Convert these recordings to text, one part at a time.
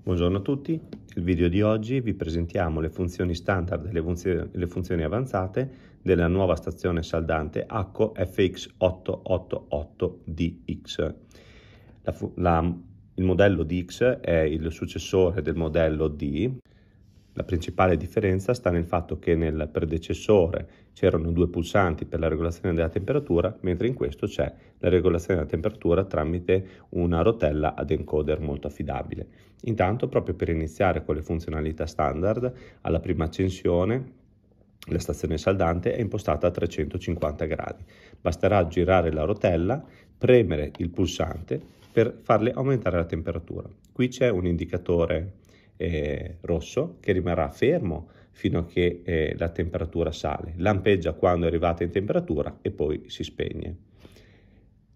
Buongiorno a tutti, nel video di oggi vi presentiamo le funzioni standard e le, funzioni, le funzioni avanzate della nuova stazione saldante ACCO FX888DX. La, la, il modello DX è il successore del modello D la principale differenza sta nel fatto che nel predecessore c'erano due pulsanti per la regolazione della temperatura, mentre in questo c'è la regolazione della temperatura tramite una rotella ad encoder molto affidabile. Intanto, proprio per iniziare con le funzionalità standard, alla prima accensione la stazione saldante è impostata a 350 gradi. Basterà girare la rotella, premere il pulsante per farle aumentare la temperatura. Qui c'è un indicatore eh, rosso che rimarrà fermo fino a che eh, la temperatura sale, lampeggia quando è arrivata in temperatura e poi si spegne.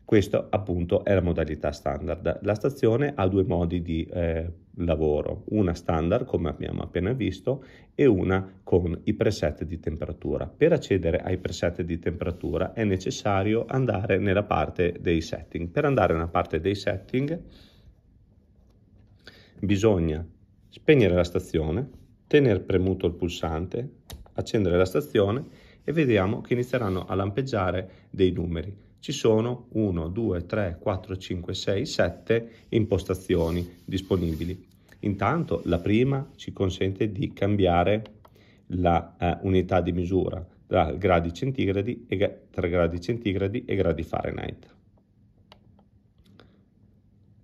Questa appunto è la modalità standard. La stazione ha due modi di eh, lavoro, una standard come abbiamo appena visto e una con i preset di temperatura. Per accedere ai preset di temperatura è necessario andare nella parte dei setting. Per andare nella parte dei setting bisogna Spegnere la stazione, tenere premuto il pulsante, accendere la stazione e vediamo che inizieranno a lampeggiare dei numeri. Ci sono 1, 2, 3, 4, 5, 6, 7 impostazioni disponibili. Intanto la prima ci consente di cambiare la eh, unità di misura tra gradi centigradi e 3 gradi centigradi e gradi Fahrenheit.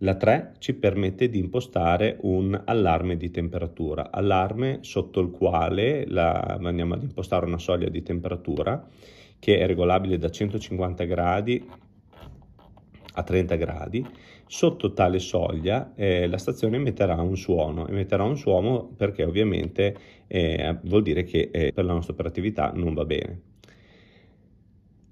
La 3 ci permette di impostare un allarme di temperatura, allarme sotto il quale la, andiamo ad impostare una soglia di temperatura che è regolabile da 150 gradi a 30 gradi. Sotto tale soglia eh, la stazione emetterà un suono, emetterà un suono perché ovviamente eh, vuol dire che eh, per la nostra operatività non va bene.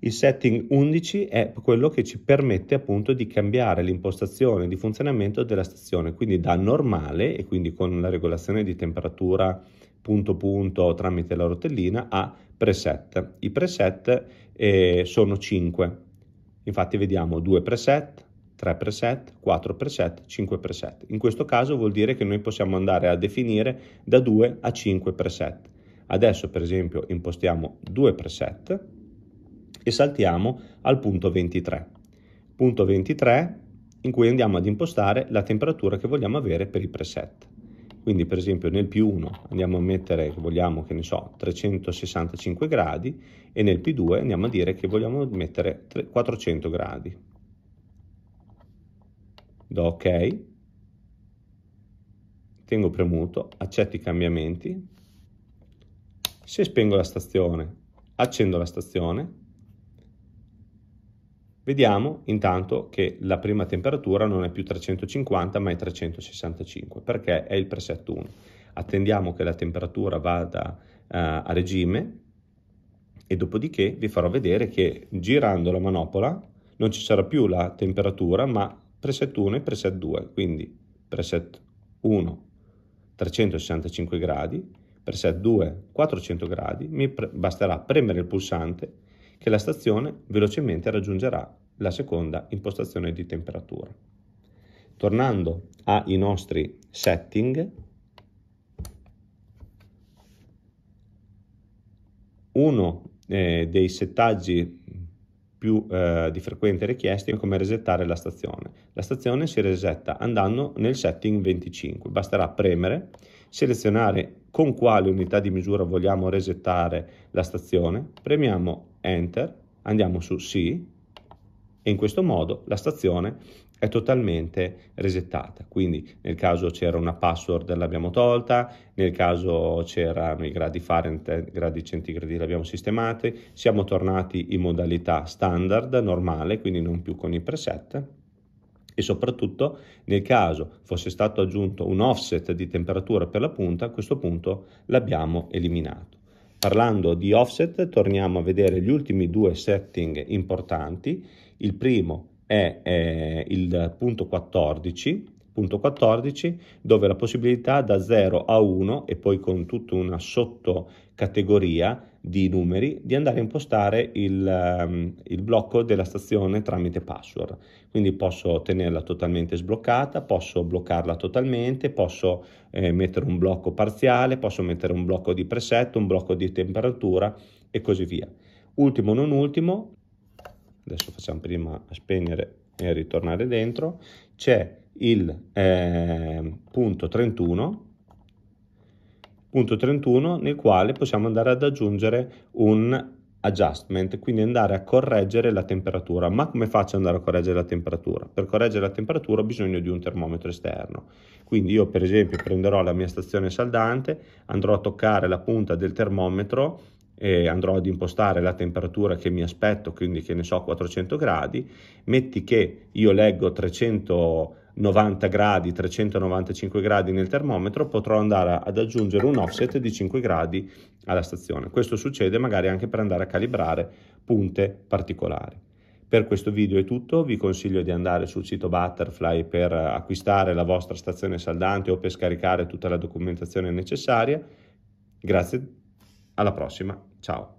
Il setting 11 è quello che ci permette appunto di cambiare l'impostazione di funzionamento della stazione, quindi da normale e quindi con la regolazione di temperatura punto punto tramite la rotellina a preset. I preset eh, sono 5, infatti vediamo 2 preset, 3 preset, 4 preset, 5 preset. In questo caso vuol dire che noi possiamo andare a definire da 2 a 5 preset. Adesso per esempio impostiamo 2 preset e saltiamo al punto 23. Punto 23 in cui andiamo ad impostare la temperatura che vogliamo avere per i preset. Quindi per esempio nel p 1 andiamo a mettere vogliamo, che ne so, 365 gradi e nel P2 andiamo a dire che vogliamo mettere 400 gradi. Do ok, tengo premuto, accetto i cambiamenti. Se spengo la stazione, accendo la stazione Vediamo intanto che la prima temperatura non è più 350 ma è 365 perché è il preset 1. Attendiamo che la temperatura vada uh, a regime e dopodiché vi farò vedere che girando la manopola non ci sarà più la temperatura ma preset 1 e preset 2, quindi preset 1 365 gradi, preset 2 400 gradi, mi pre basterà premere il pulsante che la stazione velocemente raggiungerà la seconda impostazione di temperatura. Tornando ai nostri setting, uno eh, dei settaggi più eh, di frequente richieste è come resettare la stazione. La stazione si resetta andando nel setting 25, basterà premere, selezionare con quale unità di misura vogliamo resettare la stazione, premiamo Enter, andiamo su Sì e in questo modo la stazione è totalmente resettata. Quindi nel caso c'era una password l'abbiamo tolta, nel caso c'erano i gradi Fahrenheit, gradi centigradi l'abbiamo sistemati, siamo tornati in modalità standard, normale, quindi non più con i preset e soprattutto nel caso fosse stato aggiunto un offset di temperatura per la punta, a questo punto l'abbiamo eliminato. Parlando di offset torniamo a vedere gli ultimi due setting importanti, il primo è eh, il punto 14, punto 14, dove la possibilità da 0 a 1 e poi con tutta una sottocategoria di numeri di andare a impostare il, um, il, blocco della stazione tramite password. Quindi posso tenerla totalmente sbloccata, posso bloccarla totalmente, posso eh, mettere un blocco parziale, posso mettere un blocco di preset, un blocco di temperatura e così via. Ultimo non ultimo, adesso facciamo prima a spegnere e a ritornare dentro, c'è il eh, punto 31, punto 31 nel quale possiamo andare ad aggiungere un adjustment, quindi andare a correggere la temperatura. Ma come faccio ad andare a correggere la temperatura? Per correggere la temperatura ho bisogno di un termometro esterno. Quindi io per esempio prenderò la mia stazione saldante, andrò a toccare la punta del termometro eh, andrò ad impostare la temperatura che mi aspetto, quindi che ne so 400 gradi, metti che io leggo 390 gradi, 395 gradi nel termometro, potrò andare ad aggiungere un offset di 5 gradi alla stazione. Questo succede magari anche per andare a calibrare punte particolari. Per questo video è tutto, vi consiglio di andare sul sito Butterfly per acquistare la vostra stazione saldante o per scaricare tutta la documentazione necessaria. Grazie alla prossima. Ciao.